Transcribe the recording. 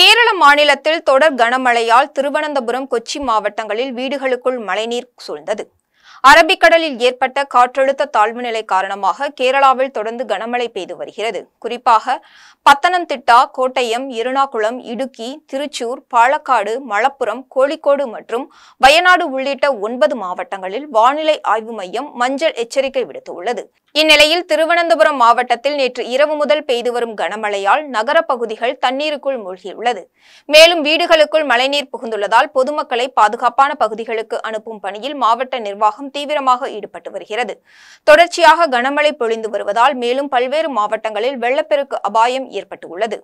கேரள மாநிலத்தில் தொடர் கனமழையால் திருவனந்தபுரம் கொச்சி மாவட்டங்களில் வீடுகளுக்குள் மழைநீர் சூழ்ந்தது அரபிக்கடலில் ஏற்பட்ட காற்றழுத்த தாழ்வு நிலை காரணமாக கேரளாவில் தொடர்ந்து கனமழை பெய்து வருகிறது குறிப்பாக பத்தனம்திட்டா கோட்டயம் இருணாகுளம் இடுக்கி திருச்சூர் பாலக்காடு மலப்புரம் கோழிக்கோடு மற்றும் வயநாடு உள்ளிட்ட ஒன்பது மாவட்டங்களில் வானிலை ஆய்வு மையம் மஞ்சள் எச்சரிக்கை விடுத்துள்ளது இந்நிலையில் திருவனந்தபுரம் மாவட்டத்தில் நேற்று இரவு முதல் பெய்து வரும் கனமழையால் நகர பகுதிகள் தண்ணீருக்குள் மூழ்கியுள்ளது மேலும் வீடுகளுக்குள் மழைநீர் புகுந்துள்ளதால் பொதுமக்களை பாதுகாப்பான பகுதிகளுக்கு அனுப்பும் பணியில் மாவட்ட நிர்வாகம் நிர்வாகம் தீவிரமாக ஈடுபட்டு வருகிறது தொடர்ச்சியாக கனமழை பொழிந்து வருவதால் மேலும் பல்வேறு மாவட்டங்களில் வெள்ளப்பெருக்கு அபாயம் ஏற்பட்டுள்ளது